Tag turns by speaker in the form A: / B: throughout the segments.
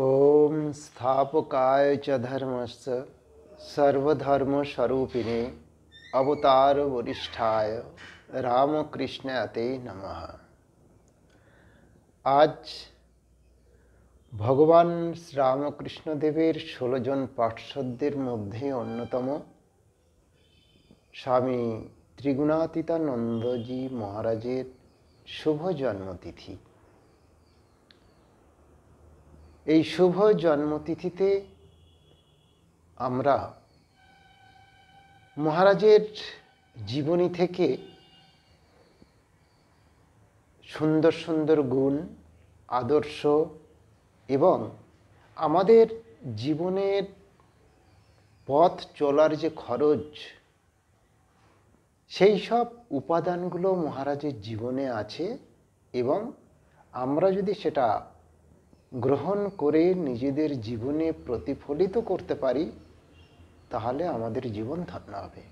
A: ॐ स्थापकाय च धर्मस्य सर्वधर्मस्वरूपिणे অবতারবরিষ্ঠায় রামকৃষ্ণাতে নমঃ আজ ভগবান শ্রীরামকৃষ্ণদেবের ষোলোজন পার্শ্বদের মধ্যে অন্যতম স্বামী ত্রিগুণাতীতানন্দজি মহারাজের শুভ জন্মতিথি এই শুভ জন্মতিথিতে আমরা মহারাজের জীবনী থেকে সুন্দর সুন্দর গুণ আদর্শ এবং আমাদের জীবনের পথ চলার যে খরচ সেই সব উপাদানগুলো মহারাজের জীবনে আছে এবং আমরা যদি সেটা গ্রহণ করে নিজেদের জীবনে প্রতিফলিত করতে পারি তাহলে আমাদের জীবন ধন্য হবে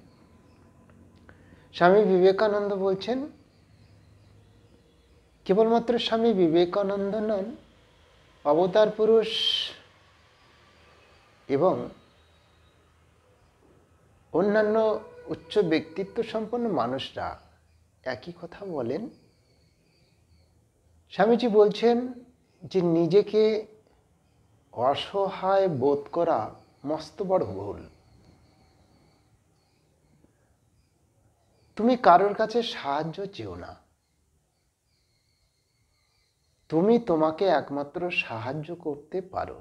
A: স্বামী বিবেকানন্দ বলছেন কেবলমাত্র স্বামী বিবেকানন্দ নন অবতার পুরুষ এবং অন্যান্য উচ্চ ব্যক্তিত্ব সম্পন্ন মানুষরা একই কথা বলেন স্বামীজি বলছেন যে নিজেকে অসহায় বোধ করা মস্ত বড় ভুল তুমি কারোর কাছে সাহায্য চেও না তুমি তোমাকে একমাত্র সাহায্য করতে পারো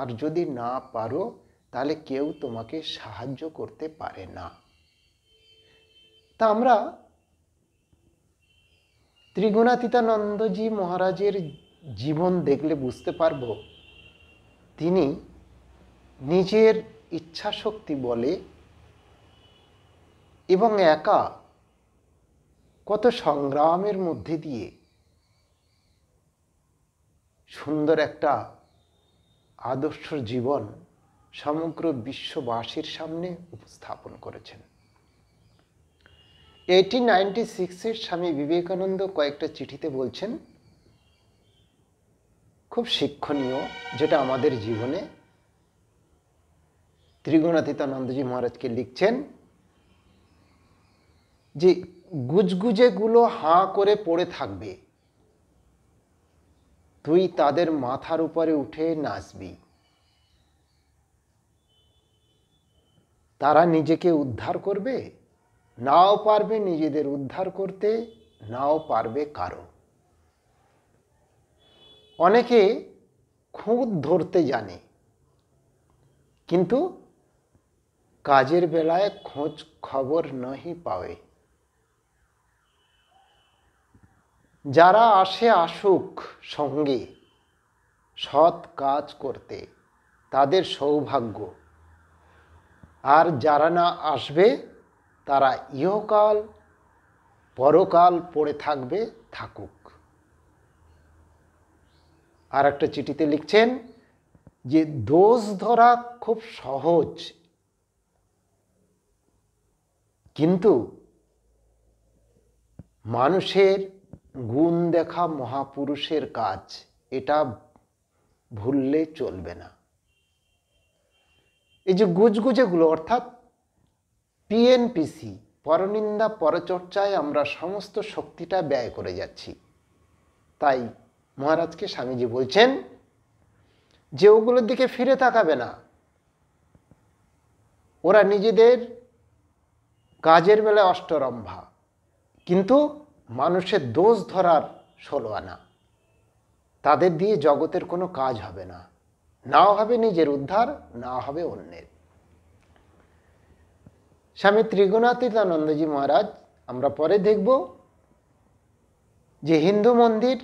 A: আর যদি না পারো তাহলে কেউ তোমাকে সাহায্য করতে পারে না তা আমরা ত্রিগুণাতীতানন্দজি মহারাজের জীবন দেখলে বুঝতে পারব তিনি নিজের শক্তি বলে এবং একা কত সংগ্রামের মধ্যে দিয়ে সুন্দর একটা আদর্শ জীবন সমগ্র বিশ্ববাসীর সামনে উপস্থাপন করেছেন এইটিন নাইনটি সিক্সের স্বামী বিবেকানন্দ কয়েকটা চিঠিতে বলছেন খুব শিক্ষণীয় যেটা আমাদের জীবনে ত্রিগুণাতীতানন্দজি মহারাজকে লিখছেন যে গুজগুজেগুলো হাঁ করে পড়ে থাকবে তুই তাদের মাথার উপরে উঠে নাচবি তারা নিজেকে উদ্ধার করবে নাও পারবে নিজেদের উদ্ধার করতে নাও পারবে কারো অনেকে খুঁত ধরতে জানে কিন্তু কাজের বেলায় খোঁজ খবর নহি পাওয়ে যারা আসে আসুক সঙ্গে সৎ কাজ করতে তাদের সৌভাগ্য আর যারা না আসবে তারা ইহকাল পরকাল পড়ে থাকবে থাকুক আর একটা চিঠিতে লিখছেন যে দোষ ধরা খুব সহজ কিন্তু মানুষের গুণ দেখা মহাপুরুষের কাজ এটা ভুললে চলবে না এই যে গুজগুজেগুলো অর্থাৎ পিএনপিসি পরনিন্দা পরচর্চায় আমরা সমস্ত শক্তিটা ব্যয় করে যাচ্ছি তাই মহারাজকে স্বামীজি বলছেন যে ওগুলোর দিকে ফিরে তাকাবে না ওরা নিজেদের কাজের বেলা অষ্টরম্ভা কিন্তু মানুষের দোষ ধরার ষোলো আনা তাদের দিয়ে জগতের কোনো কাজ হবে না না হবে নিজের উদ্ধার না হবে অন্যের স্বামী ত্রিগুণাতীতানন্দজি মহারাজ আমরা পরে দেখব যে হিন্দু মন্দির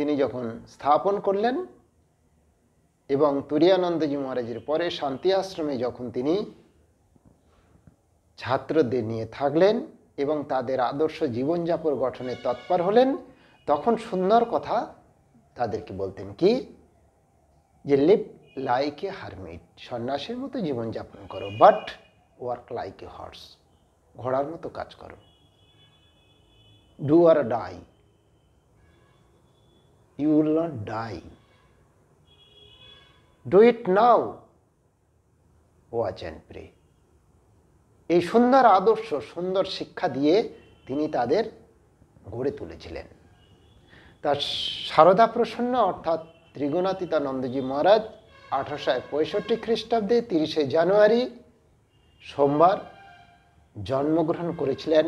A: তিনি যখন স্থাপন করলেন এবং তুরিয়ানন্দজি মহারাজের পরে শান্তি আশ্রমে যখন তিনি ছাত্রদের নিয়ে থাকলেন এবং তাদের আদর্শ জীবনযাপন গঠনে তৎপর হলেন তখন সুন্দর কথা তাদেরকে বলতেন কি যে লিভ লাইক এ হারমিট সন্ন্যাসের মতো জীবনযাপন করো but work like a horse ঘোড়ার মতো কাজ করো do or die you will not die. Do it now. Watch and pray. এই সুন্দর আদর্শ সুন্দর শিক্ষা দিয়ে তিনি তাদের গড়ে তুলেছিলেন তার সারদা প্রসন্ন অর্থাৎ ত্রিগুণাতীতানন্দজি মহারাজ আঠারোশো পঁয়ষট্টি খ্রিস্টাব্দে তিরিশে জানুয়ারি সোমবার জন্মগ্রহণ করেছিলেন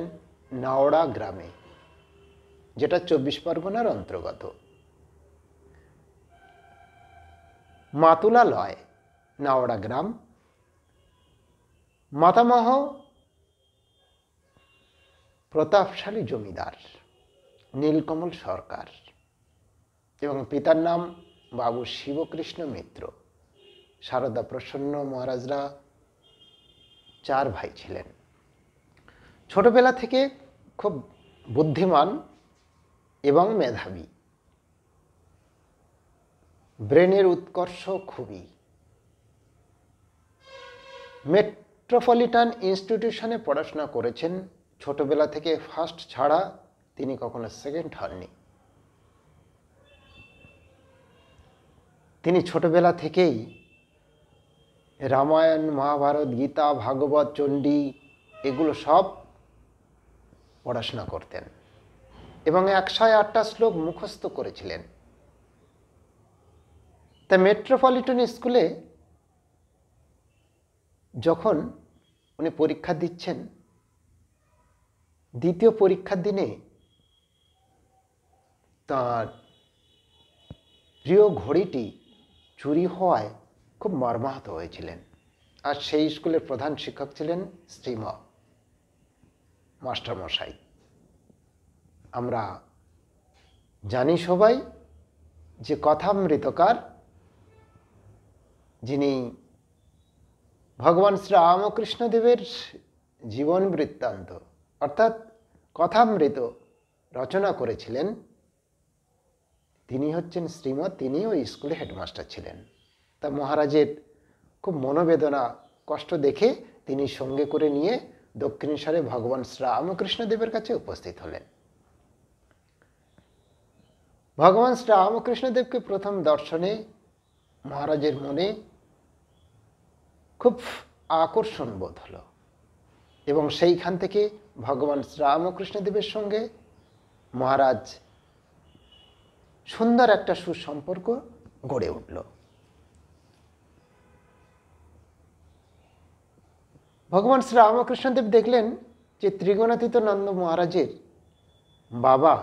A: নাওড়া গ্রামে যেটা চব্বিশ পরগনার অন্তর্গত মাতুলা লয় নাওড়া গ্রাম মাতামহ প্রতাপশালী জমিদার নীলকমল সরকার এবং পিতার নাম বাবু শিবকৃষ্ণ মিত্র সারদা প্রসন্ন মহারাজরা চার ভাই ছিলেন ছোটবেলা থেকে খুব বুদ্ধিমান এবং মেধাবী ব্রেনের উৎকর্ষ খুবই মেট্রোপলিটান ইনস্টিটিউশনে পড়াশোনা করেছেন ছোটবেলা থেকে ফার্স্ট ছাড়া তিনি কখনো সেকেন্ড হননি তিনি ছোটবেলা থেকেই রামায়ণ মহাভারত গীতা ভাগবত চণ্ডী এগুলো সব পড়াশোনা করতেন এবং একশো আটটা শ্লোক মুখস্থ করেছিলেন তা মেট্রোপলিটন স্কুলে যখন উনি পরীক্ষা দিচ্ছেন দ্বিতীয় পরীক্ষার দিনে তার প্রিয় ঘড়িটি চুরি হওয়ায় খুব মর্মাহত হয়েছিলেন আর সেই স্কুলের প্রধান শিক্ষক ছিলেন শ্রীম মাস্টারমশাই আমরা জানি সবাই যে কথামৃতকার যিনি ভগবান শ্রী রামকৃষ্ণদেবের জীবন বৃত্তান্ত অর্থাৎ কথামৃত রচনা করেছিলেন তিনি হচ্ছেন শ্রীমদ তিনি ওই স্কুলে হেডমাস্টার ছিলেন তা মহারাজের খুব মনোবেদনা কষ্ট দেখে তিনি সঙ্গে করে নিয়ে দক্ষিণেশ্বরে ভগবান শ্রীরামকৃষ্ণদেবের কাছে উপস্থিত হলেন ভগবান শ্রীরামকৃষ্ণদেবকে প্রথম দর্শনে মহারাজের মনে খুব আকর্ষণ বোধ হলো এবং সেইখান থেকে ভগবান শ্রীরামকৃষ্ণদেবের সঙ্গে মহারাজ সুন্দর একটা সুসম্পর্ক গড়ে উঠল ভগবান শ্রীরামকৃষ্ণদেব দেখলেন যে ত্রিগুণাতীত নন্দ মহারাজের বাবা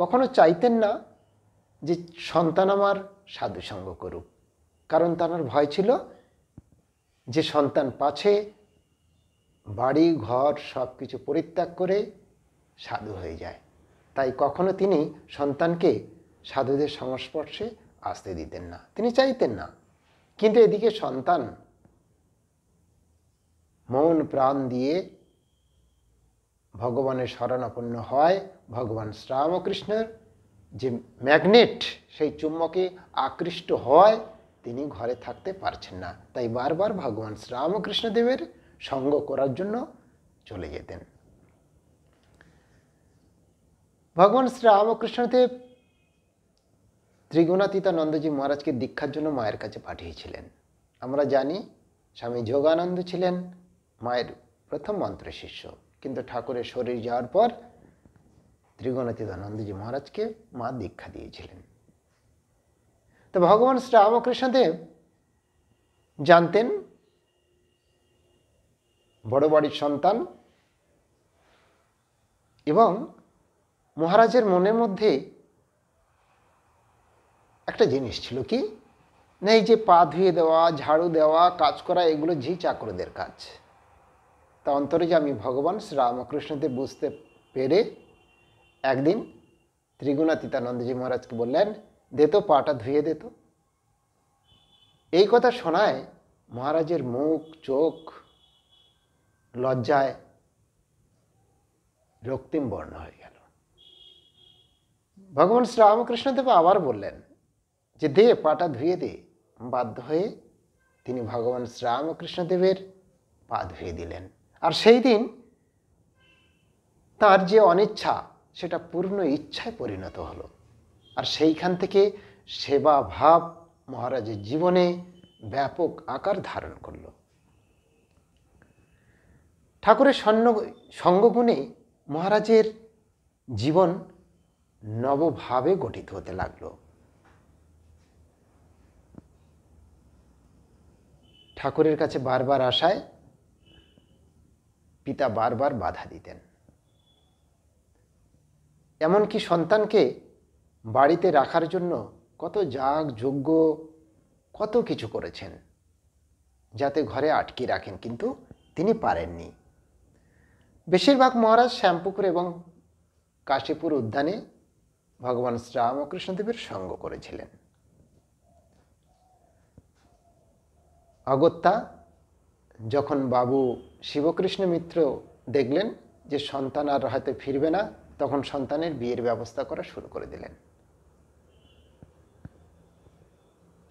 A: কখনো চাইতেন না যে সন্তান আমার সাধুসঙ্গ করুক কারণ তার ভয় ছিল যে সন্তান পাছে বাড়ি ঘর সব কিছু পরিত্যাগ করে সাধু হয়ে যায় তাই কখনো তিনি সন্তানকে সাধুদের সংস্পর্শে আসতে দিতেন না তিনি চাইতেন না কিন্তু এদিকে সন্তান মন প্রাণ দিয়ে ভগবানের শরণাপন্ন হয় ভগবান শ্রীরামকৃষ্ণের যে ম্যাগনেট সেই চুম্বকে আকৃষ্ট হয় তিনি ঘরে থাকতে পারছেন না তাই বারবার ভগবান দেবের সঙ্গ করার জন্য চলে যেতেন ভগবান শ্রীরামকৃষ্ণদেব ত্রিগুণাতীতানন্দজি মহারাজকে দীক্ষার জন্য মায়ের কাছে পাঠিয়েছিলেন আমরা জানি স্বামী যোগানন্দ ছিলেন মায়ের প্রথম মন্ত্র শিষ্য কিন্তু ঠাকুরের শরীর যাওয়ার পর ত্রিগুণাতীতানন্দজি মহারাজকে মা দীক্ষা দিয়েছিলেন তো ভগবান শ্রীরামকৃষ্ণদেব জানতেন বড় বাড়ির সন্তান এবং মহারাজের মনের মধ্যে একটা জিনিস ছিল কি না এই যে পা ধুয়ে দেওয়া ঝাড়ু দেওয়া কাজ করা এগুলো ঝি চাকরদের কাজ তা অন্তরে যে আমি ভগবান শ্রীরামকৃষ্ণদেব বুঝতে পেরে একদিন ত্রিগুণাতীতানন্দজি মহারাজকে বললেন দেতো পাটা ধুয়ে দিত এই কথা শোনায় মহারাজের মুখ চোখ লজ্জায় রক্তিম বর্ণ হয়ে গেল ভগবান শ্রীরামকৃষ্ণদেব আবার বললেন যে দে পাটা ধুয়ে দে বাধ্য হয়ে তিনি ভগবান শ্রীরামকৃষ্ণদেবের পা ধুয়ে দিলেন আর সেই দিন তার যে অনিচ্ছা সেটা পূর্ণ ইচ্ছায় পরিণত হলো আর সেইখান থেকে সেবা ভাব মহারাজের জীবনে ব্যাপক আকার ধারণ করল ঠাকুরের স্বর্ণ সঙ্গগুণে মহারাজের জীবন নবভাবে গঠিত হতে লাগল ঠাকুরের কাছে বারবার আসায় পিতা বারবার বাধা দিতেন এমনকি সন্তানকে বাড়িতে রাখার জন্য কত যাগ যজ্ঞ কত কিছু করেছেন যাতে ঘরে আটকে রাখেন কিন্তু তিনি পারেননি বেশিরভাগ মহারাজ শ্যামপুকুর এবং কাশীপুর উদ্যানে ভগবান কৃষ্ণদেবের সঙ্গ করেছিলেন অগত্যা যখন বাবু শিবকৃষ্ণ মিত্র দেখলেন যে সন্তান আর হয়তো ফিরবে না তখন সন্তানের বিয়ের ব্যবস্থা করা শুরু করে দিলেন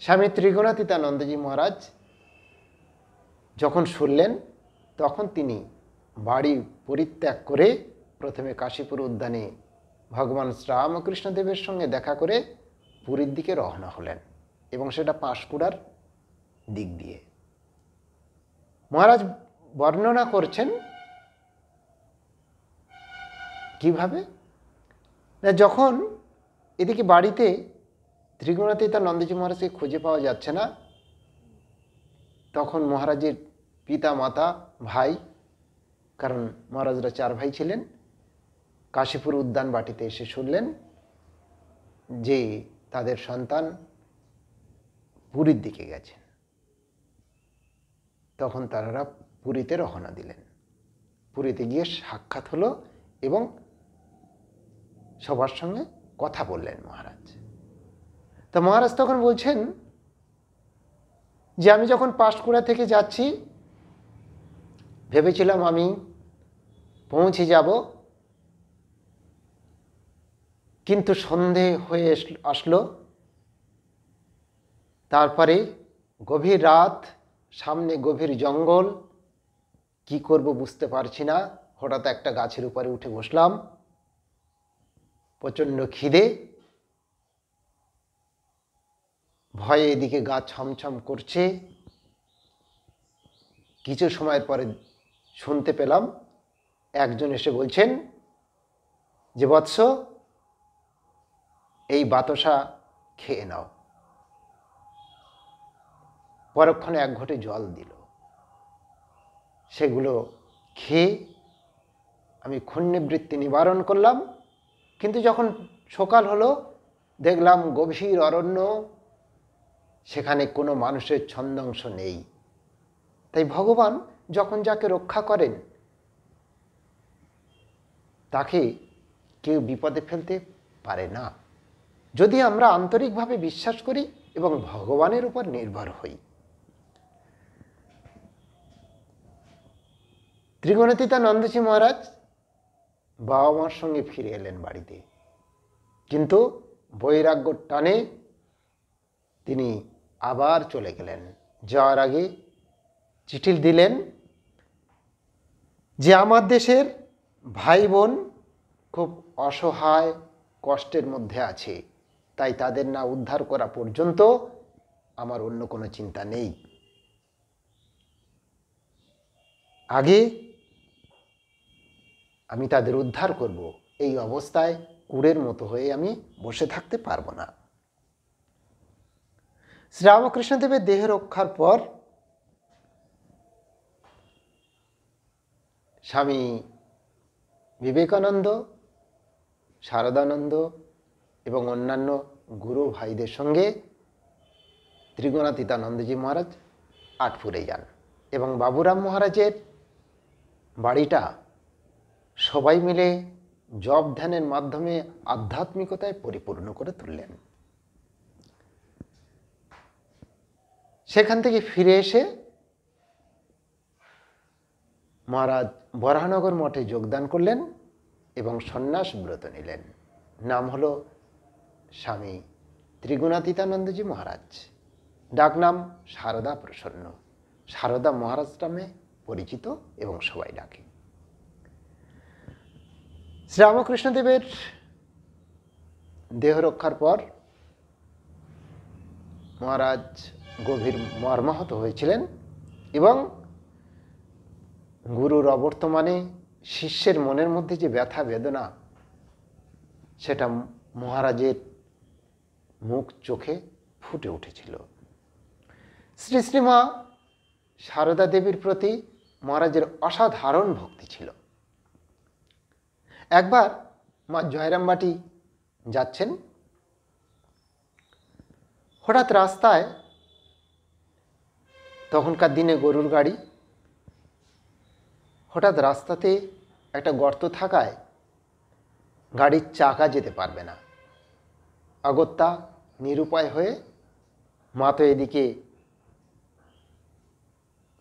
A: স্বামী ত্রিগুণাতীতানন্দজি মহারাজ যখন শুনলেন তখন তিনি বাড়ি পরিত্যাগ করে প্রথমে কাশীপুর উদ্যানে ভগবান শ্রীরামকৃষ্ণদেবের সঙ্গে দেখা করে পুরীর দিকে রওনা হলেন এবং সেটা পাঁশকুড়ার দিক দিয়ে মহারাজ বর্ণনা করছেন কিভাবে যখন এদিকে বাড়িতে ত্রিগুণাতেই তার নন্দজি মহারাজকে খুঁজে পাওয়া যাচ্ছে না তখন মহারাজের পিতা মাতা ভাই কারণ মহারাজরা চার ভাই ছিলেন কাশীপুর উদ্যান বাটিতে এসে শুনলেন যে তাদের সন্তান পুরীর দিকে গেছেন তখন তারা পুরীতে রহনা দিলেন পুরীতে গিয়ে সাক্ষাৎ হলো এবং সবার সঙ্গে কথা বললেন মহারাজ তা মহারাজ তখন বলছেন যে আমি যখন পাঁশকুড়া থেকে যাচ্ছি ভেবেছিলাম আমি পৌঁছে যাব কিন্তু সন্ধে হয়ে আসলো তারপরে গভীর রাত সামনে গভীর জঙ্গল কি করব বুঝতে পারছি না হঠাৎ একটা গাছের উপরে উঠে বসলাম প্রচণ্ড খিদে ভয়ে এদিকে গা ছমছম করছে কিছু সময় পরে শুনতে পেলাম একজন এসে বলছেন যে বৎস এই বাতাসা খেয়ে নাও পরক্ষণে এক ঘটে জল দিল সেগুলো খেয়ে আমি ক্ষুণ্ণিবৃত্তি নিবারণ করলাম কিন্তু যখন সকাল হলো দেখলাম গভীর অরণ্য সেখানে কোনো মানুষের ছন্দংশ নেই তাই ভগবান যখন যাকে রক্ষা করেন তাকে কেউ বিপদে ফেলতে পারে না যদি আমরা আন্তরিকভাবে বিশ্বাস করি এবং ভগবানের উপর নির্ভর হই ত্রিগুণতিতা নন্দজি মহারাজ বাবা মার সঙ্গে ফিরে এলেন বাড়িতে কিন্তু বৈরাগ্য টানে তিনি আবার চলে গেলেন যাওয়ার আগে চিঠি দিলেন যে আমার দেশের ভাই বোন খুব অসহায় কষ্টের মধ্যে আছে তাই তাদের না উদ্ধার করা পর্যন্ত আমার অন্য কোনো চিন্তা নেই আগে আমি তাদের উদ্ধার করব এই অবস্থায় কুড়ের মতো হয়ে আমি বসে থাকতে পারবো না শ্রীরামকৃষ্ণদেবের দেহ রক্ষার পর স্বামী বিবেকানন্দ শারদানন্দ এবং অন্যান্য গুরু ভাইদের সঙ্গে ত্রিগুণাতীতানন্দজি মহারাজ আটপুরে যান এবং বাবুরাম মহারাজের বাড়িটা সবাই মিলে জব ধ্যানের মাধ্যমে আধ্যাত্মিকতায় পরিপূর্ণ করে তুললেন সেখান থেকে ফিরে এসে মহারাজ বরাহনগর মঠে যোগদান করলেন এবং সন্ন্যাস ব্রত নিলেন নাম হল স্বামী ত্রিগুণাতীতানন্দজি মহারাজ ডাকনাম সারদা প্রসন্ন সারদা মহারাজ নামে পরিচিত এবং সবাই ডাকে শ্রীরামকৃষ্ণদেবের দেহ রক্ষার পর মহারাজ গভীর মর্মাহত হয়েছিলেন এবং গুরুর অবর্তমানে শিষ্যের মনের মধ্যে যে ব্যথা বেদনা সেটা মহারাজের মুখ চোখে ফুটে উঠেছিল শ্রী শ্রীমা সারদা দেবীর প্রতি মহারাজের অসাধারণ ভক্তি ছিল একবার মা জয়রামবাটি যাচ্ছেন হঠাৎ রাস্তায় তখনকার দিনে গরুর গাড়ি হঠাৎ রাস্তাতে একটা গর্ত থাকায় গাড়ির চাকা যেতে পারবে না আগত্যা নিরুপায় হয়ে মা তো এদিকে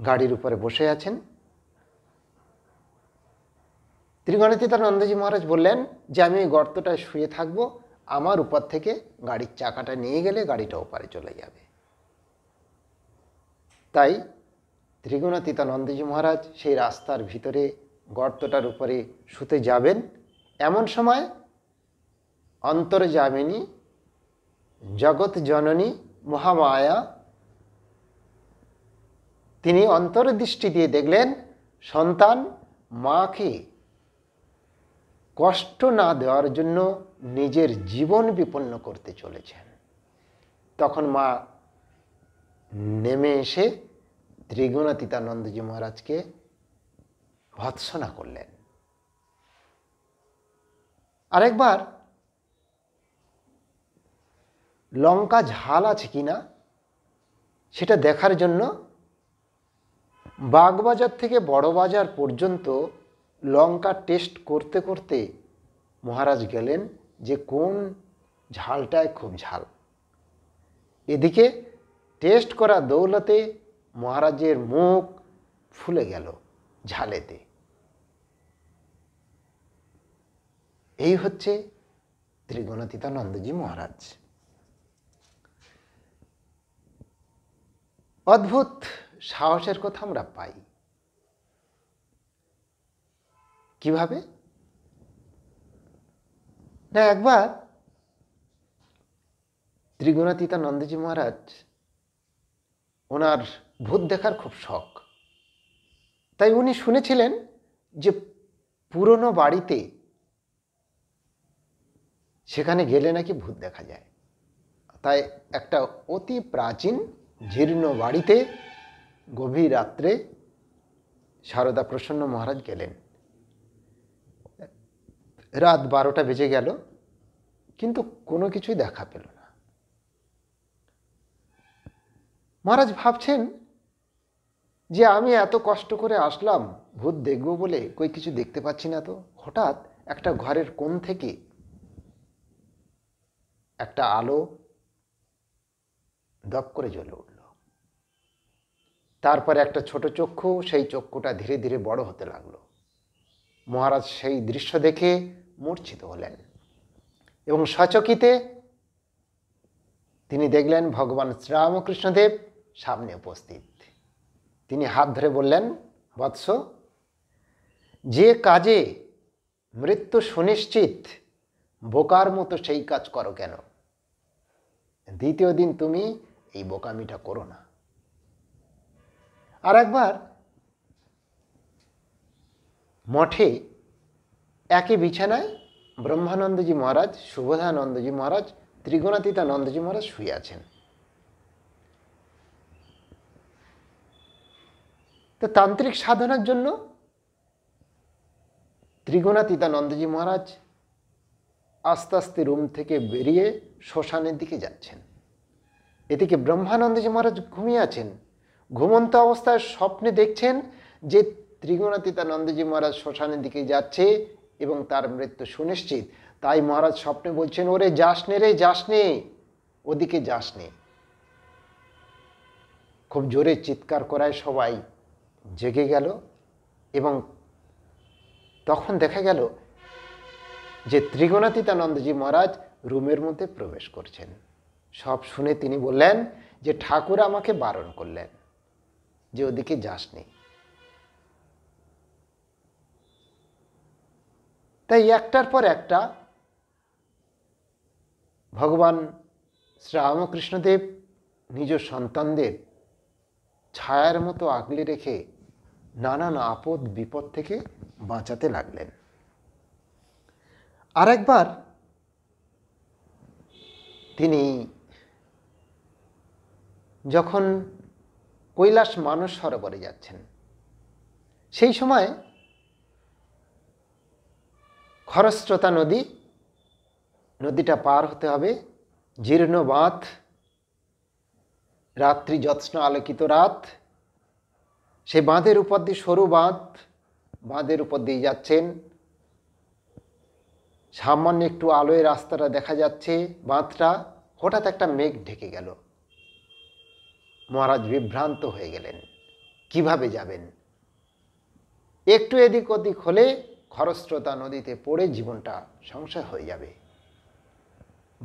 A: গাড়ির উপরে বসে আছেন তার নন্দজি মহারাজ বললেন যে আমি ওই গর্তটায় শুয়ে থাকবো আমার উপর থেকে গাড়ির চাকাটা নিয়ে গেলে গাড়িটা ওপারে চলে যাবে তাই নন্দজী মহারাজ সেই রাস্তার ভিতরে গর্তটার উপরে শুতে যাবেন এমন সময় অন্তর্জামিনী জগৎ জননী মহামায়া তিনি অন্তর্দৃষ্টি দিয়ে দেখলেন সন্তান মাকে কষ্ট না দেওয়ার জন্য নিজের জীবন বিপন্ন করতে চলেছেন তখন মা নেমে এসে ত্রিগুণাতীতানন্দজি মহারাজকে ভৎসনা করলেন আরেকবার লঙ্কা ঝাল আছে কি না সেটা দেখার জন্য বাগবাজার থেকে বড় বাজার পর্যন্ত লঙ্কা টেস্ট করতে করতে মহারাজ গেলেন যে কোন ঝালটায় খুব ঝাল এদিকে টেস্ট করা দৌলতে মহারাজের মুখ ফুলে গেল ঝালেতে এই হচ্ছে ত্রিগুণাতীতানন্দজি মহারাজ অদ্ভুত সাহসের কথা আমরা পাই কিভাবে না একবার ত্রিগুণাতীতানন্দজি মহারাজ ওনার ভূত দেখার খুব শখ তাই উনি শুনেছিলেন যে পুরনো বাড়িতে সেখানে গেলে নাকি ভূত দেখা যায় তাই একটা অতি প্রাচীন জীর্ণ বাড়িতে গভীর রাত্রে সারদা প্রসন্ন মহারাজ গেলেন রাত বারোটা বেজে গেল কিন্তু কোনো কিছুই দেখা পেল মহারাজ ভাবছেন যে আমি এত কষ্ট করে আসলাম ভূত দেখব বলে কই কিছু দেখতে পাচ্ছি না তো হঠাৎ একটা ঘরের কোণ থেকে একটা আলো দপ করে জ্বলে উঠল তারপরে একটা ছোট চক্ষু সেই চক্ষুটা ধীরে ধীরে বড় হতে লাগলো মহারাজ সেই দৃশ্য দেখে মূর্ছিত হলেন এবং সচকিতে তিনি দেখলেন ভগবান শ্রীরামকৃষ্ণদেব সামনে উপস্থিত তিনি হাত ধরে বললেন বৎস যে কাজে মৃত্যু সুনিশ্চিত বোকার মতো সেই কাজ করো কেন দ্বিতীয় দিন তুমি এই বোকামিটা করো না আর একবার মঠে একই বিছানায় ব্রহ্মানন্দজি মহারাজ শুভধানন্দজি মহারাজ ত্রিগুণাতীতানন্দজি মহারাজ শুয়ে আছেন তো তান্ত্রিক সাধনার জন্য ত্রিগুণাতীতানন্দজি মহারাজ আস্তে আস্তে রুম থেকে বেরিয়ে শ্মশানের দিকে যাচ্ছেন এদিকে ব্রহ্মানন্দজি মহারাজ ঘুমিয়ে আছেন ঘুমন্ত অবস্থায় স্বপ্নে দেখছেন যে ত্রিগুণাতীতানন্দজি মহারাজ শ্মশানের দিকে যাচ্ছে এবং তার মৃত্যু সুনিশ্চিত তাই মহারাজ স্বপ্নে বলছেন ওরে যাস নে রে যাস নে ওদিকে যাস নে খুব জোরে চিৎকার করায় সবাই জেগে গেল এবং তখন দেখা গেল যে ত্রিগুণাতীতানন্দজি মহারাজ রুমের মধ্যে প্রবেশ করছেন সব শুনে তিনি বললেন যে ঠাকুর আমাকে বারণ করলেন যে ওদিকে যাসনি তাই একটার পর একটা ভগবান শ্রীরামকৃষ্ণদেব নিজ সন্তানদের ছায়ার মতো আগলে রেখে নানান আপদ বিপদ থেকে বাঁচাতে লাগলেন আর একবার তিনি যখন কৈলাস মানস সরোবরে যাচ্ছেন সেই সময় খরস্রোতা নদী নদীটা পার হতে হবে জীর্ণ বাঁধ রাত্রি যৎস্ন আলোকিত রাত সেই বাঁধের উপর দিয়ে সরু বাঁধ বাঁধের উপর দিয়ে যাচ্ছেন সামান্য একটু আলোয় রাস্তাটা দেখা যাচ্ছে বাঁধটা হঠাৎ একটা মেঘ ঢেকে গেল মহারাজ বিভ্রান্ত হয়ে গেলেন কিভাবে যাবেন একটু এদিক ওদিক হলে খরস্রোতা নদীতে পড়ে জীবনটা সংশয় হয়ে যাবে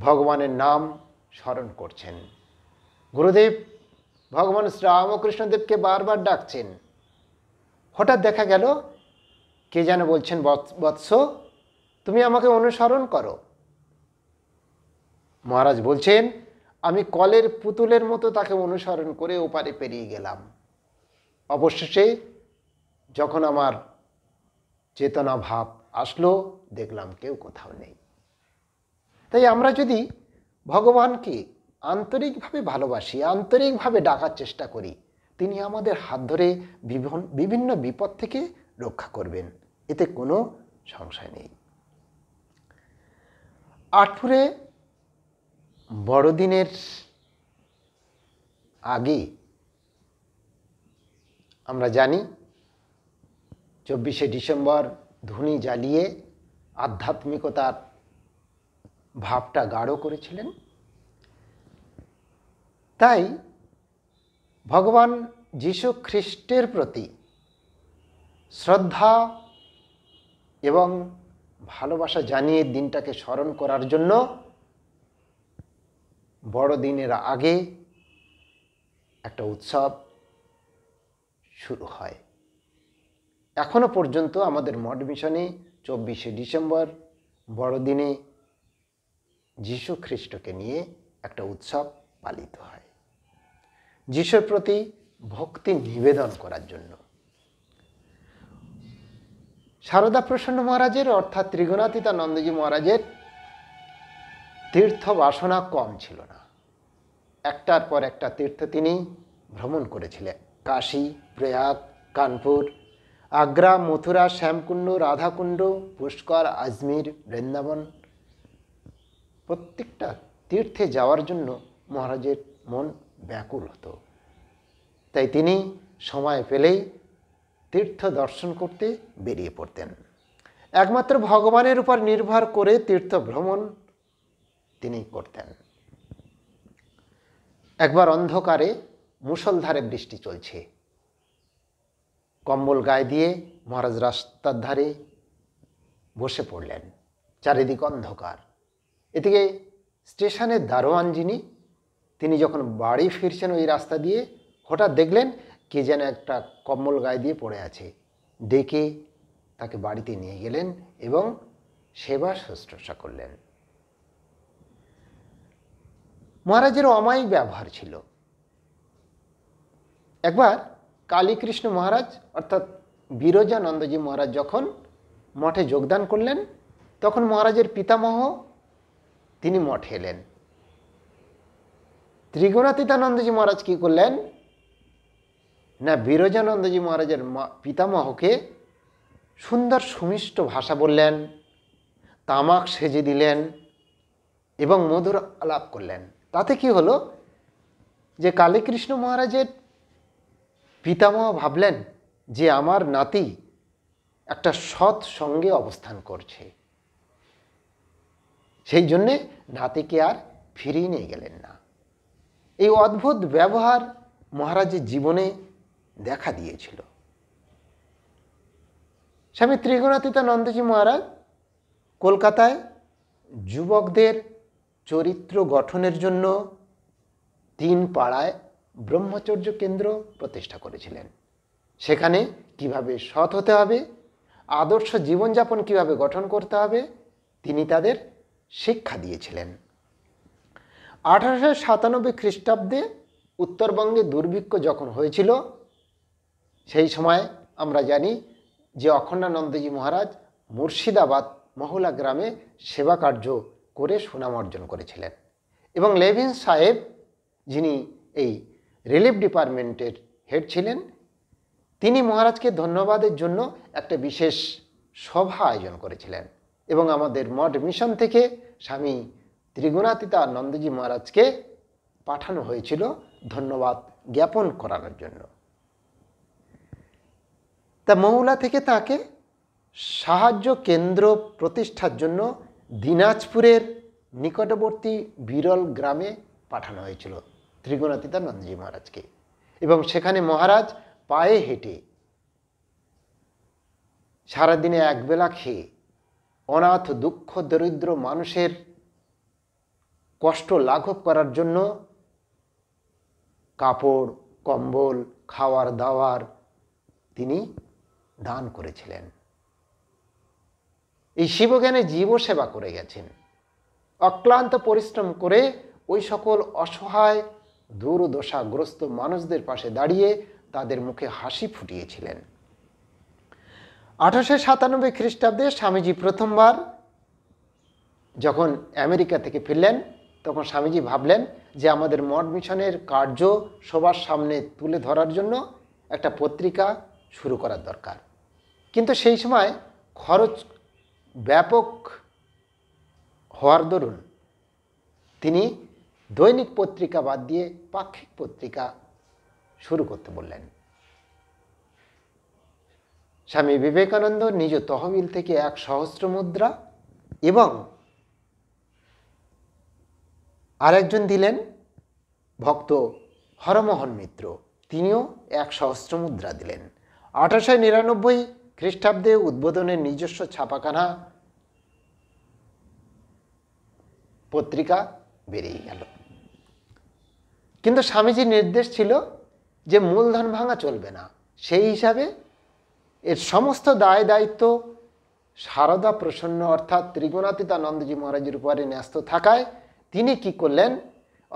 A: ভগবানের নাম স্মরণ করছেন গুরুদেব ভগবান শ্রীরামকৃষ্ণদেবকে বারবার ডাকছেন হঠাৎ দেখা গেল কে যেন বলছেন বৎস তুমি আমাকে অনুসরণ করো মহারাজ বলছেন আমি কলের পুতুলের মতো তাকে অনুসরণ করে ওপারে পেরিয়ে গেলাম অবশেষে যখন আমার চেতনা ভাব আসলো দেখলাম কেউ কোথাও নেই তাই আমরা যদি ভগবানকে আন্তরিকভাবে ভালোবাসি আন্তরিকভাবে ডাকার চেষ্টা করি তিনি আমাদের হাত ধরে বিভিন্ন বিপদ থেকে রক্ষা করবেন এতে কোনো সংশয় নেই আটপুরে বড়দিনের আগে আমরা জানি চব্বিশে ডিসেম্বর ধুনি জ্বালিয়ে আধ্যাত্মিকতার ভাবটা গাঢ় করেছিলেন তাই ভগবান যীশু খ্রিস্টের প্রতি শ্রদ্ধা এবং ভালোবাসা জানিয়ে দিনটাকে স্মরণ করার জন্য বড়দিনের আগে একটা উৎসব শুরু হয় এখনও পর্যন্ত আমাদের মঠ মিশনে চব্বিশে ডিসেম্বর বড়দিনে যীশু খ্রিস্টকে নিয়ে একটা উৎসব পালিত হয় যিশুর প্রতি ভক্তি নিবেদন করার জন্য সারদা প্রসন্ন মহারাজের অর্থাৎ ত্রিগুণাতীতা নন্দজি মহারাজের তীর্থ বাসনা কম ছিল না একটার পর একটা তীর্থ তিনি ভ্রমণ করেছিলেন কাশী প্রয়াগ কানপুর আগ্রা মথুরা শ্যামকুণ্ড রাধাকুণ্ড পুষ্কর আজমির বৃন্দাবন প্রত্যেকটা তীর্থে যাওয়ার জন্য মহারাজের মন ব্যাকুল হতো তাই তিনি সময় পেলেই তীর্থ দর্শন করতে বেরিয়ে পড়তেন একমাত্র ভগবানের উপর নির্ভর করে তীর্থ ভ্রমণ তিনি করতেন একবার অন্ধকারে মুসলধারে বৃষ্টি চলছে কম্বল গায়ে দিয়ে মহারাজ রাস্তার ধারে বসে পড়লেন চারিদিক অন্ধকার এদিকে স্টেশনের দারোয়ান যিনি তিনি যখন বাড়ি ফিরছেন ওই রাস্তা দিয়ে হঠাৎ দেখলেন কে যেন একটা কম্বল গায়ে দিয়ে পড়ে আছে ডেকে তাকে বাড়িতে নিয়ে গেলেন এবং সেবা শুশ্রূষা করলেন মহারাজের অমায়িক ব্যবহার ছিল একবার কালীকৃষ্ণ মহারাজ অর্থাৎ বিরজানন্দজি মহারাজ যখন মঠে যোগদান করলেন তখন মহারাজের পিতামহ তিনি মঠে এলেন ত্রিগুণাতীতানন্দজি মহারাজ কী করলেন না বিরজানন্দজি মহারাজের পিতামহকে সুন্দর সুমিষ্ট ভাষা বললেন তামাক সেজে দিলেন এবং মধুর আলাপ করলেন তাতে কি হলো যে কালীকৃষ্ণ মহারাজের পিতামহ ভাবলেন যে আমার নাতি একটা সৎ সঙ্গে অবস্থান করছে সেই জন্যে নাতিকে আর ফিরিয়ে নিয়ে গেলেন না এই অদ্ভুত ব্যবহার মহারাজের জীবনে দেখা দিয়েছিল স্বামী ত্রিগুণাতীতানন্দজি মহারাজ কলকাতায় যুবকদের চরিত্র গঠনের জন্য তিন পাড়ায় ব্রহ্মচর্য কেন্দ্র প্রতিষ্ঠা করেছিলেন সেখানে কিভাবে সৎ হতে হবে আদর্শ জীবনযাপন কিভাবে গঠন করতে হবে তিনি তাদের শিক্ষা দিয়েছিলেন আঠারোশো সাতানব্বই খ্রিস্টাব্দে উত্তরবঙ্গে দুর্ভিক্ষ যখন হয়েছিল সেই সময় আমরা জানি যে অখণ্ডানন্দজি মহারাজ মুর্শিদাবাদ মহলা গ্রামে সেবা কার্য করে সুনাম অর্জন করেছিলেন এবং লেভিন সাহেব যিনি এই রিলিফ ডিপার্টমেন্টের হেড ছিলেন তিনি মহারাজকে ধন্যবাদের জন্য একটা বিশেষ সভা আয়োজন করেছিলেন এবং আমাদের মঠ মিশন থেকে স্বামী ত্রিগুণাতীতা নন্দজি মহারাজকে পাঠানো হয়েছিল ধন্যবাদ জ্ঞাপন করানোর জন্য তা মৌলা থেকে তাকে সাহায্য কেন্দ্র প্রতিষ্ঠার জন্য দিনাজপুরের নিকটবর্তী বিরল গ্রামে পাঠানো হয়েছিল ত্রিগুণাতীতা নন্দজি মহারাজকে এবং সেখানে মহারাজ পায়ে হেঁটে সারাদিনে একবেলা খেয়ে অনাথ দুঃখ দরিদ্র মানুষের কষ্ট লাঘব করার জন্য কাপড় কম্বল খাওয়ার দাওয়ার তিনি দান করেছিলেন এই শিবজ্ঞানে জীবসেবা করে গেছেন অক্লান্ত পরিশ্রম করে ওই সকল অসহায় দুর্দশাগ্রস্ত মানুষদের পাশে দাঁড়িয়ে তাদের মুখে হাসি ফুটিয়েছিলেন আঠারোশো সাতানব্বই খ্রিস্টাব্দে স্বামীজি প্রথমবার যখন আমেরিকা থেকে ফিরলেন তখন স্বামীজি ভাবলেন যে আমাদের মঠ মিশনের কার্য সবার সামনে তুলে ধরার জন্য একটা পত্রিকা শুরু করার দরকার কিন্তু সেই সময় খরচ ব্যাপক হওয়ার দরুন তিনি দৈনিক পত্রিকা বাদ দিয়ে পাক্ষিক পত্রিকা শুরু করতে বললেন স্বামী বিবেকানন্দ নিজ তহবিল থেকে এক সহস্র মুদ্রা এবং আরেকজন দিলেন ভক্ত হরমোহন মিত্র তিনিও এক সহস্র মুদ্রা দিলেন আঠাশে নিরানব্বই খ্রিস্টাব্দে উদ্বোধনের নিজস্ব ছাপাখানা পত্রিকা বেরিয়ে গেল কিন্তু স্বামীজির নির্দেশ ছিল যে মূলধন ভাঙা চলবে না সেই হিসাবে এর সমস্ত দায় দায়িত্ব সারদা প্রসন্ন অর্থাৎ ত্রিগুণাতীতানন্দজি মহারাজের উপরে ন্যস্ত থাকায় তিনি কি করলেন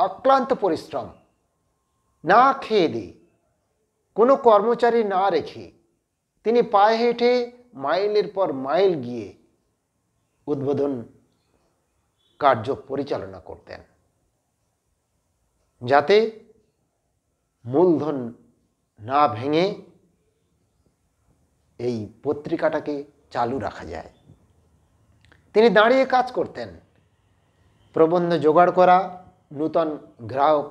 A: অক্লান্ত পরিশ্রম না খেয়ে দিয়ে কোনো কর্মচারী না রেখে তিনি পায়ে হেঁটে মাইলের পর মাইল গিয়ে উদ্বোধন কার্য পরিচালনা করতেন যাতে মূলধন না ভেঙে এই পত্রিকাটাকে চালু রাখা যায় তিনি দাঁড়িয়ে কাজ করতেন প্রবন্ধ জোগাড় করা নূতন গ্রাহক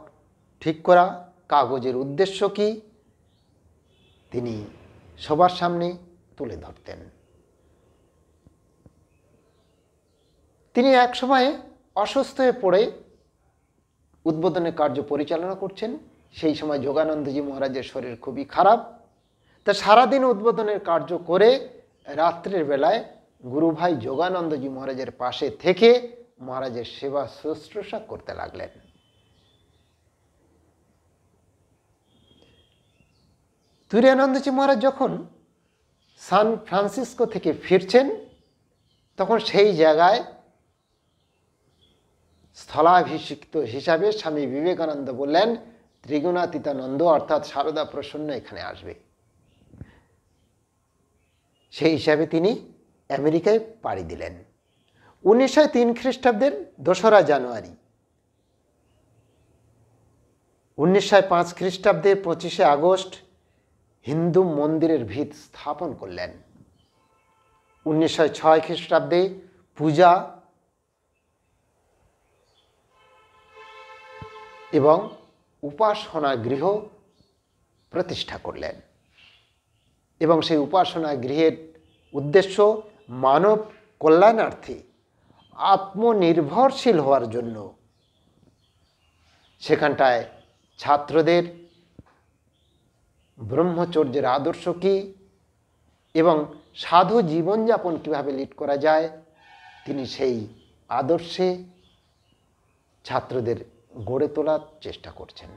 A: ঠিক করা কাগজের উদ্দেশ্য কি তিনি সবার সামনে তুলে ধরতেন তিনি এক সময়ে অসুস্থ হয়ে পড়ে উদ্বোধনের কার্য পরিচালনা করছেন সেই সময় যোগানন্দজি মহারাজের শরীর খুবই খারাপ তা সারাদিন উদ্বোধনের কার্য করে রাত্রের বেলায় গুরুভাই যোগানন্দজি মহারাজের পাশে থেকে মহারাজের সেবা শুশ্রূষা করতে লাগলেন তুরিয়ানন্দজি মহারাজ যখন সান ফ্রান্সিসকো থেকে ফিরছেন তখন সেই জায়গায় স্থলাভিষিক্ত হিসাবে স্বামী বিবেকানন্দ বললেন ত্রিগুণাতীতানন্দ অর্থাৎ সারদা প্রসন্ন এখানে আসবে সেই হিসাবে তিনি আমেরিকায় পাড়ি দিলেন উনিশশো তিন খ্রিস্টাব্দের দোসরা জানুয়ারি উনিশশো পাঁচ খ্রিস্টাব্দে পঁচিশে আগস্ট হিন্দু মন্দিরের ভিত স্থাপন করলেন উনিশশো ছয় খ্রিস্টাব্দে পূজা এবং উপাসনা গৃহ প্রতিষ্ঠা করলেন এবং সেই উপাসনা গৃহের উদ্দেশ্য মানব কল্যাণার্থী আত্মনির্ভরশীল হওয়ার জন্য সেখানটায় ছাত্রদের ব্রহ্মচর্যের আদর্শ কী এবং সাধু জীবনযাপন কিভাবে লিড করা যায় তিনি সেই আদর্শে ছাত্রদের গড়ে তোলার চেষ্টা করছেন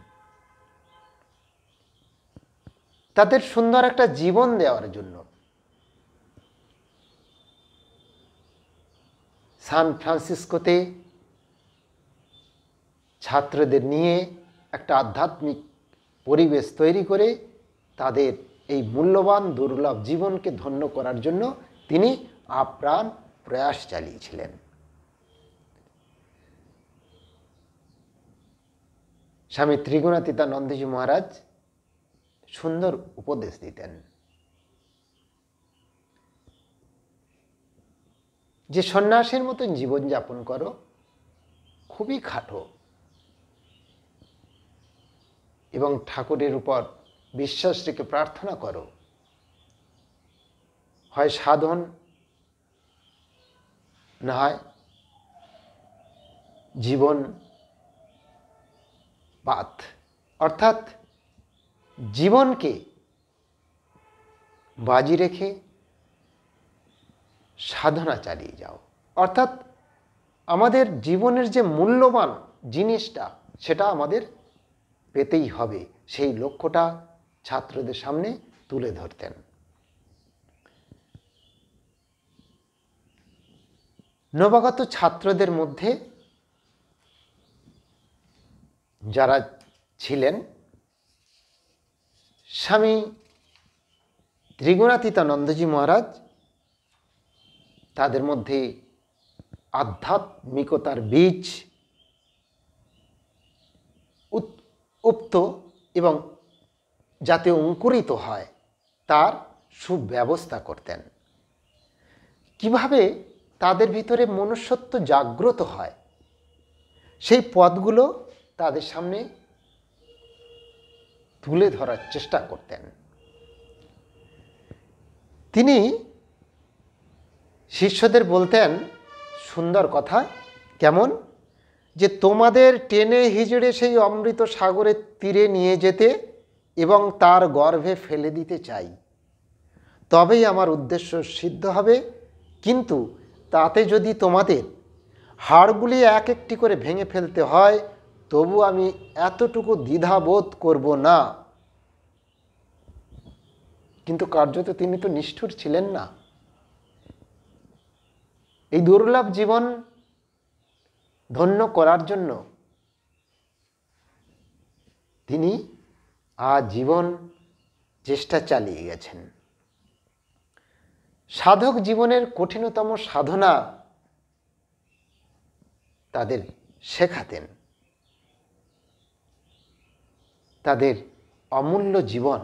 A: তাদের সুন্দর একটা জীবন দেওয়ার জন্য সান ফ্রান্সিসকোতে ছাত্রদের নিয়ে একটা আধ্যাত্মিক পরিবেশ তৈরি করে তাদের এই মূল্যবান দুর্লভ জীবনকে ধন্য করার জন্য তিনি আপ্রাণ প্রয়াস চালিয়েছিলেন স্বামী ত্রিগুণাতীতা মহারাজ সুন্দর উপদেশ দিতেন যে সন্ন্যাসের মতন জীবনযাপন করো খুবই খাটো এবং ঠাকুরের উপর বিশ্বাস রেখে প্রার্থনা করো হয় সাধন না হয় জীবন পাত অর্থাৎ জীবনকে বাজি রেখে সাধনা চালিয়ে যাও অর্থাৎ আমাদের জীবনের যে মূল্যবান জিনিসটা সেটা আমাদের পেতেই হবে সেই লক্ষ্যটা ছাত্রদের সামনে তুলে ধরতেন নবাগত ছাত্রদের মধ্যে যারা ছিলেন স্বামী ত্রিগুণাতীতানন্দজি মহারাজ তাদের মধ্যে আধ্যাত্মিকতার বীজ উপ্ত এবং যাতে অঙ্কুরিত হয় তার সুব্যবস্থা করতেন কিভাবে তাদের ভিতরে মনুষ্যত্ব জাগ্রত হয় সেই পদগুলো তাদের সামনে তুলে ধরার চেষ্টা করতেন তিনি শিষ্যদের বলতেন সুন্দর কথা কেমন যে তোমাদের টেনে হিজড়ে সেই অমৃত সাগরের তীরে নিয়ে যেতে এবং তার গর্ভে ফেলে দিতে চাই তবেই আমার উদ্দেশ্য সিদ্ধ হবে কিন্তু তাতে যদি তোমাদের হাড়গুলি এক একটি করে ভেঙে ফেলতে হয় তবু আমি এতটুকু দ্বিধাবোধ করব না কিন্তু কার্যত তিনি তো নিষ্ঠুর ছিলেন না এই দুর্লভ জীবন ধন্য করার জন্য তিনি আজীবন চেষ্টা চালিয়ে গেছেন সাধক জীবনের কঠিনতম সাধনা তাদের শেখাতেন তাদের অমূল্য জীবন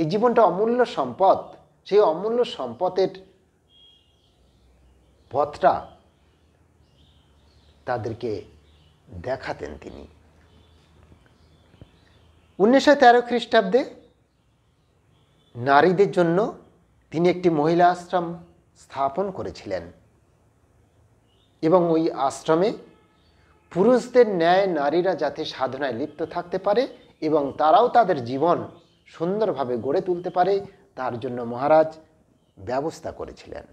A: এই জীবনটা অমূল্য সম্পদ সেই অমূল্য সম্পদের পথটা তাদেরকে দেখাতেন তিনি উনিশশো তেরো খ্রিস্টাব্দে নারীদের জন্য তিনি একটি মহিলা আশ্রম স্থাপন করেছিলেন এবং ওই আশ্রমে পুরুষদের ন্যায় নারীরা যাতে সাধনায় লিপ্ত থাকতে পারে এবং তারাও তাদের জীবন সুন্দরভাবে গড়ে তুলতে পারে তার জন্য মহারাজ ব্যবস্থা করেছিলেন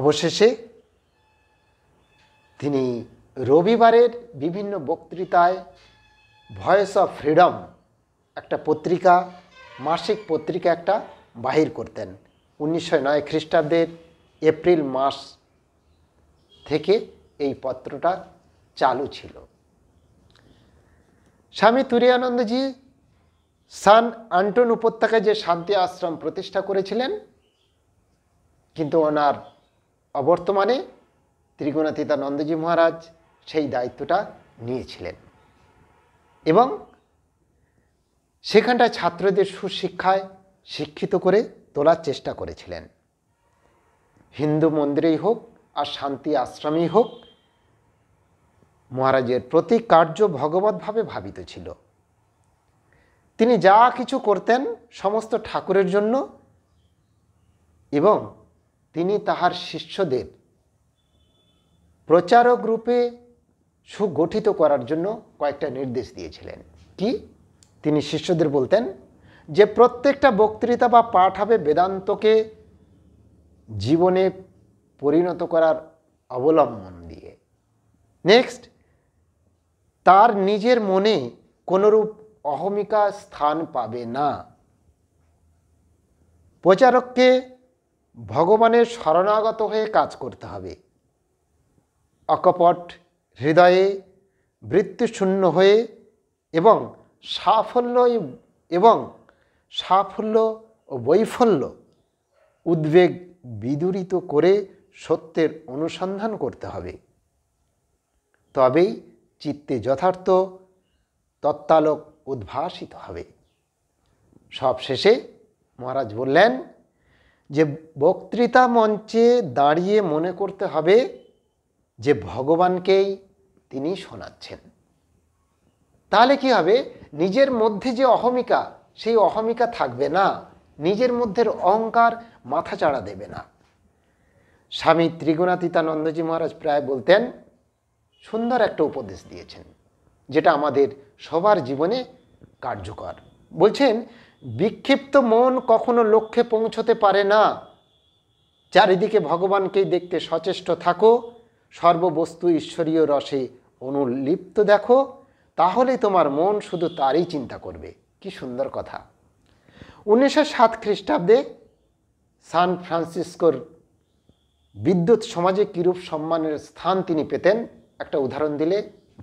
A: অবশেষে তিনি রবিবারের বিভিন্ন বক্তৃতায় ভয়েস অফ ফ্রিডম একটা পত্রিকা মাসিক পত্রিকা একটা বাহির করতেন উনিশশো নয় খ্রিস্টাব্দের এপ্রিল মাস থেকে এই পত্রটা চালু ছিল স্বামী তুরিয়ানন্দজি সান আন্টন উপত্যকায় যে শান্তি আশ্রম প্রতিষ্ঠা করেছিলেন কিন্তু ওনার অবর্তমানে ত্রিগুণাতীতা নন্দজি মহারাজ সেই দায়িত্বটা নিয়েছিলেন এবং সেখানটায় ছাত্রদের সুশিক্ষায় শিক্ষিত করে তোলার চেষ্টা করেছিলেন হিন্দু মন্দিরেই হোক আর শান্তি আশ্রমেই হোক মহারাজের প্রতি কার্য ভগবতভাবে ভাবিত ছিল তিনি যা কিছু করতেন সমস্ত ঠাকুরের জন্য এবং তিনি তাহার শিষ্যদের প্রচারক রূপে সুগঠিত করার জন্য কয়েকটা নির্দেশ দিয়েছিলেন কি তিনি শিষ্যদের বলতেন যে প্রত্যেকটা বক্তৃতা বা পাঠ হবে বেদান্তকে জীবনে পরিণত করার অবলম্বন দিয়ে নেক্সট তার নিজের মনে কোনোরূপ অহমিকা স্থান পাবে না প্রচারককে ভগবানের শরণাগত হয়ে কাজ করতে হবে অকপট হৃদয়ে বৃত্তিশূন্য হয়ে এবং সাফল্য এবং সাফল্য ও বৈফল্য উদ্বেগ বিদূরিত করে সত্যের অনুসন্ধান করতে হবে তবেই চিত্তে যথার্থ তত্ত্বালোক উদ্ভাসিত হবে সবশেষে মহারাজ বললেন যে বক্তৃতা মঞ্চে দাঁড়িয়ে মনে করতে হবে যে ভগবানকেই তিনি শোনাচ্ছেন তাহলে কি হবে নিজের মধ্যে যে অহমিকা সেই অহমিকা থাকবে না নিজের মধ্যের অহংকার মাথাচাড়া দেবে না স্বামী ত্রিগুণাতীতানন্দজি মহারাজ প্রায় বলতেন সুন্দর একটা উপদেশ দিয়েছেন যেটা আমাদের সবার জীবনে কার্যকর বলছেন বিক্ষিপ্ত মন কখনো লক্ষ্যে পৌঁছতে পারে না চারিদিকে ভগবানকেই দেখতে সচেষ্ট থাকো সর্ববস্তু ঈশ্বরীয় রসে অনুলিপ্ত দেখো তাহলে তোমার মন শুধু তারই চিন্তা করবে কি সুন্দর কথা উনিশশো সাত খ্রিস্টাব্দে সান ফ্রান্সিসকোর বিদ্যুৎ সমাজে কিরূপ সম্মানের স্থান তিনি পেতেন একটা উদাহরণ দিলে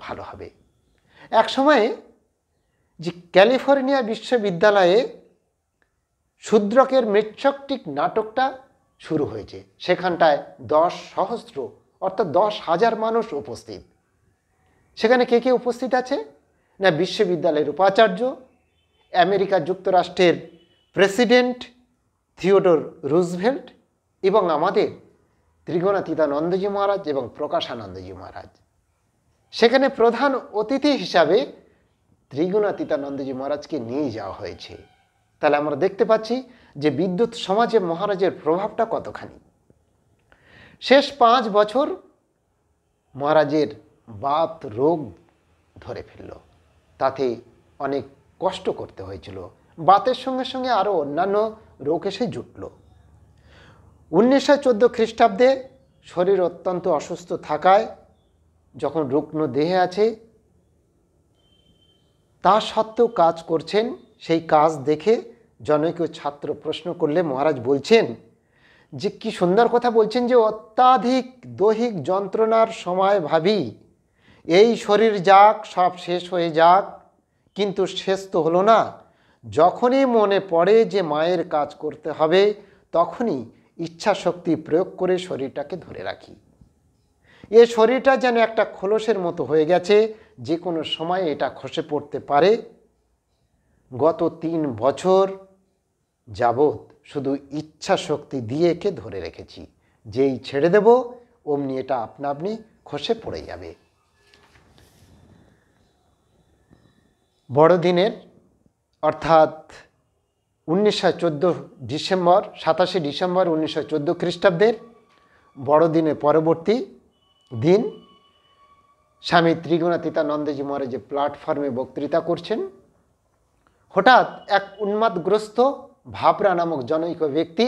A: ভালো হবে এক সময়ে যে ক্যালিফোর্নিয়া বিশ্ববিদ্যালয়ে শূদ্রকের মৃচ্ছকটিক নাটকটা শুরু হয়েছে সেখানটায় দশ সহস্র অর্থাৎ দশ হাজার মানুষ উপস্থিত সেখানে কে কে উপস্থিত আছে না বিশ্ববিদ্যালয়ের উপাচার্য আমেরিকা যুক্তরাষ্ট্রের প্রেসিডেন্ট থিওডোর রুজভেল্ট এবং আমাদের ত্রিগুণাতীতানন্দজি মহারাজ এবং প্রকাশানন্দজি মহারাজ সেখানে প্রধান অতিথি হিসাবে ত্রিগুণাতীতানন্দজি মহারাজকে নিয়ে যাওয়া হয়েছে তাহলে আমরা দেখতে পাচ্ছি যে বিদ্যুৎ সমাজে মহারাজের প্রভাবটা কতখানি শেষ পাঁচ বছর মহারাজের বাত রোগ ধরে ফেলল তাতে অনেক কষ্ট করতে হয়েছিল বাতের সঙ্গে সঙ্গে আরও অন্যান্য রোগ এসে জুটল উনিশশো চোদ্দো খ্রিস্টাব্দে শরীর অত্যন্ত অসুস্থ থাকায় যখন রুগ্ন দেহে আছে তা সত্ত্বেও কাজ করছেন সেই কাজ দেখে জনৈক ছাত্র প্রশ্ন করলে মহারাজ বলছেন যে কি সুন্দর কথা বলছেন যে অত্যাধিক দৈহিক যন্ত্রণার সময় ভাবি এই শরীর যাক সব শেষ হয়ে যাক কিন্তু শেষ তো হলো না যখনই মনে পড়ে যে মায়ের কাজ করতে হবে তখনই ইচ্ছা শক্তি প্রয়োগ করে শরীরটাকে ধরে রাখি এ শরীরটা যেন একটা খোলসের মতো হয়ে গেছে যে কোনো সময় এটা খসে পড়তে পারে গত তিন বছর যাবৎ শুধু ইচ্ছা শক্তি দিয়ে একে ধরে রেখেছি যেই ছেড়ে দেব অমনি এটা আপনা আপনি খসে পড়ে যাবে বড়দিনের অর্থাৎ উনিশশো চোদ্দো ডিসেম্বর সাতাশে ডিসেম্বর উনিশশো চোদ্দো খ্রিস্টাব্দের বড়দিনের পরবর্তী দিন স্বামী ত্রিগুণাতীতানন্দজি মহারাজ যে প্ল্যাটফর্মে বক্তৃতা করছেন হঠাৎ এক উন্মাদগ্রস্ত ভাবরা নামক জনৈক ব্যক্তি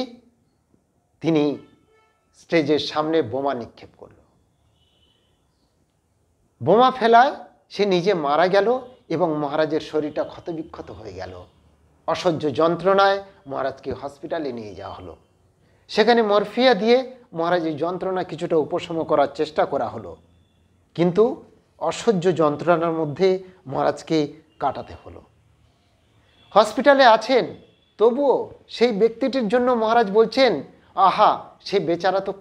A: তিনি স্টেজের সামনে বোমা নিক্ষেপ করল বোমা ফেলায় সে নিজে মারা গেল এবং মহারাজের শরীরটা ক্ষতবিক্ষত হয়ে গেল অসহ্য যন্ত্রণায় মহারাজকে হসপিটালে নিয়ে যাওয়া হলো সেখানে মরফিয়া দিয়ে মহারাজ এই যন্ত্রণা কিছুটা উপশম করার চেষ্টা করা হলো কিন্তু অসহ্য যন্ত্রণার মধ্যে মহারাজকে কাটাতে হলো হসপিটালে আছেন তবুও সেই ব্যক্তিটির জন্য মহারাজ বলছেন আহা সে বেচারা তো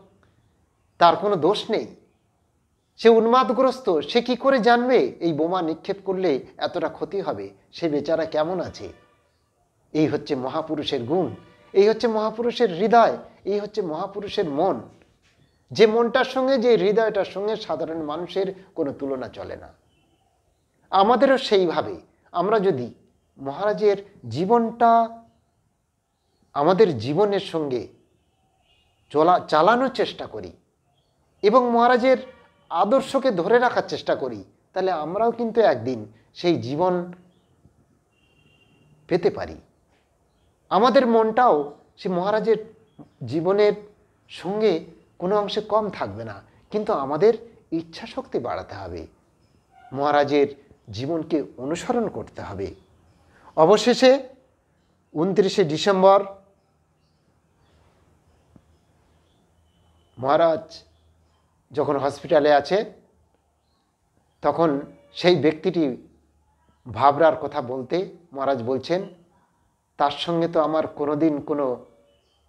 A: তার কোনো দোষ নেই সে উন্মাদগ্রস্ত সে কি করে জানবে এই বোমা নিক্ষেপ করলে এতটা ক্ষতি হবে সে বেচারা কেমন আছে এই হচ্ছে মহাপুরুষের গুণ এই হচ্ছে মহাপুরুষের হৃদয় এই হচ্ছে মহাপুরুষের মন যে মনটার সঙ্গে যে হৃদয়টার সঙ্গে সাধারণ মানুষের কোনো তুলনা চলে না আমাদেরও সেইভাবে আমরা যদি মহারাজের জীবনটা আমাদের জীবনের সঙ্গে চলা চালানোর চেষ্টা করি এবং মহারাজের আদর্শকে ধরে রাখার চেষ্টা করি তাহলে আমরাও কিন্তু একদিন সেই জীবন পেতে পারি আমাদের মনটাও সে মহারাজের জীবনের সঙ্গে কোনো অংশে কম থাকবে না কিন্তু আমাদের ইচ্ছা শক্তি বাড়াতে হবে মহারাজের জীবনকে অনুসরণ করতে হবে অবশেষে উনত্রিশে ডিসেম্বর মহারাজ যখন হসপিটালে আছে তখন সেই ব্যক্তিটি ভাবরার কথা বলতে মহারাজ বলছেন তার সঙ্গে তো আমার কোনোদিন কোনো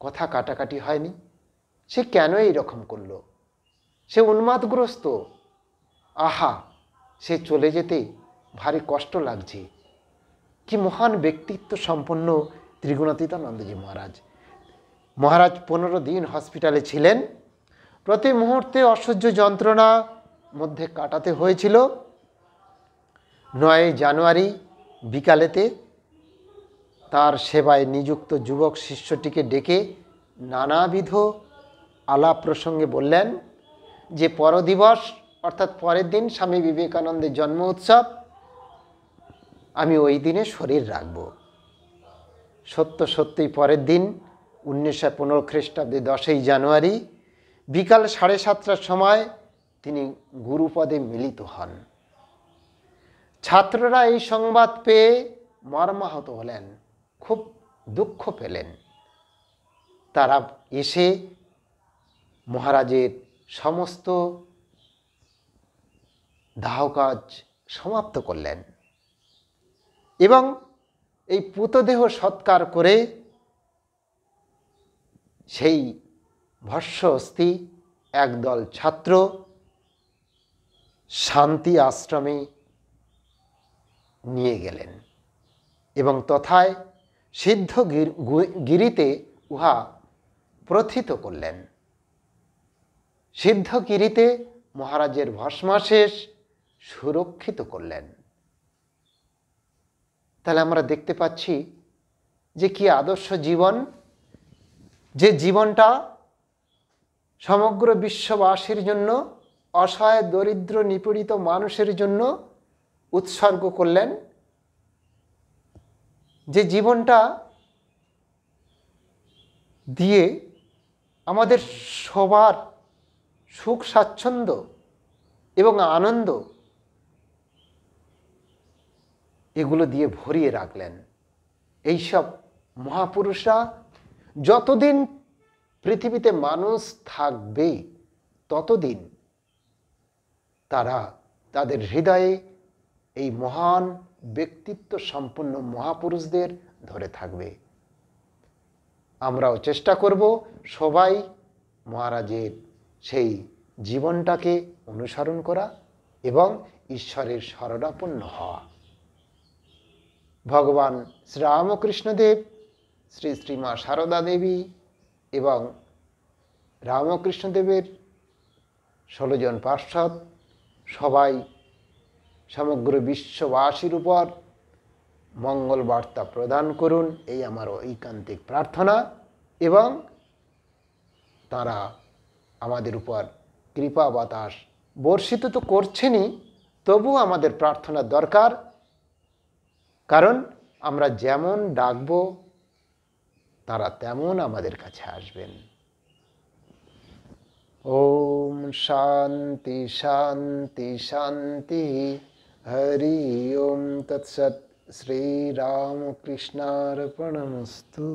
A: কথা কাটাকাটি হয়নি সে কেন এই রকম করল সে উন্মাদগ্রস্ত আহা সে চলে যেতে ভারী কষ্ট লাগছে কি মহান ব্যক্তিত্ব সম্পন্ন ত্রিগুণাতীতানন্দজি মহারাজ মহারাজ পনেরো দিন হসপিটালে ছিলেন প্রতি মুহূর্তে অসহ্য যন্ত্রণা মধ্যে কাটাতে হয়েছিল নয় জানুয়ারি বিকালেতে তার সেবায় নিযুক্ত যুবক শিষ্যটিকে ডেকে নানাবিধ আলাপ প্রসঙ্গে বললেন যে পরদিবস অর্থাৎ পরের দিন স্বামী বিবেকানন্দের জন্ম উৎসব আমি ওই দিনে শরীর রাখব সত্য সত্যি পরের দিন উনিশশো পনেরো খ্রিস্টাব্দে দশই জানুয়ারি বিকাল সাড়ে সাতটার সময় তিনি গুরুপদে মিলিত হন ছাত্ররা এই সংবাদ পেয়ে মর্মাহত হলেন খুব দুঃখ পেলেন তারা এসে মহারাজের সমস্ত দাহ কাজ সমাপ্ত করলেন এবং এই পুতদেহ সৎকার করে সেই ভস্য অস্থি একদল ছাত্র শান্তি আশ্রমে নিয়ে গেলেন এবং তথায় সিদ্ধ গিরিতে উহা প্রথিত করলেন সিদ্ধ গিরিতে মহারাজের ভস্মাশেষ সুরক্ষিত করলেন তাহলে আমরা দেখতে পাচ্ছি যে কি আদর্শ জীবন যে জীবনটা সমগ্র বিশ্ববাসীর জন্য অসহায় দরিদ্র নিপীড়িত মানুষের জন্য উৎসর্গ করলেন যে জীবনটা দিয়ে আমাদের সবার সুখ স্বাচ্ছন্দ্য এবং আনন্দ এগুলো দিয়ে ভরিয়ে রাখলেন এইসব মহাপুরুষরা যতদিন পৃথিবীতে মানুষ থাকবে ততদিন তারা তাদের হৃদয়ে এই মহান ব্যক্তিত্ব সম্পন্ন মহাপুরুষদের ধরে থাকবে আমরাও চেষ্টা করব সবাই মহারাজের সেই জীবনটাকে অনুসরণ করা এবং ঈশ্বরের শরণাপন্ন হওয়া ভগবান শ্রীরামকৃষ্ণদেব শ্রী শ্রীমা সারদা দেবী এবং রামকৃষ্ণদেবের ষোলোজন পার্শ্বদ সবাই সমগ্র বিশ্ববাসীর উপর মঙ্গল বার্তা প্রদান করুন এই আমার ঐকান্তিক প্রার্থনা এবং তারা আমাদের উপর কৃপা বাতাস বর্ষিত তো করছেনই তবুও আমাদের প্রার্থনা দরকার কারণ আমরা যেমন ডাকব তারা তেমন আমাদের কাছে আসবেন ওম শান্তি শান্তি শান্তি हरि ओं तत्सत् श्रीरामकृष्णार्पणमस्तु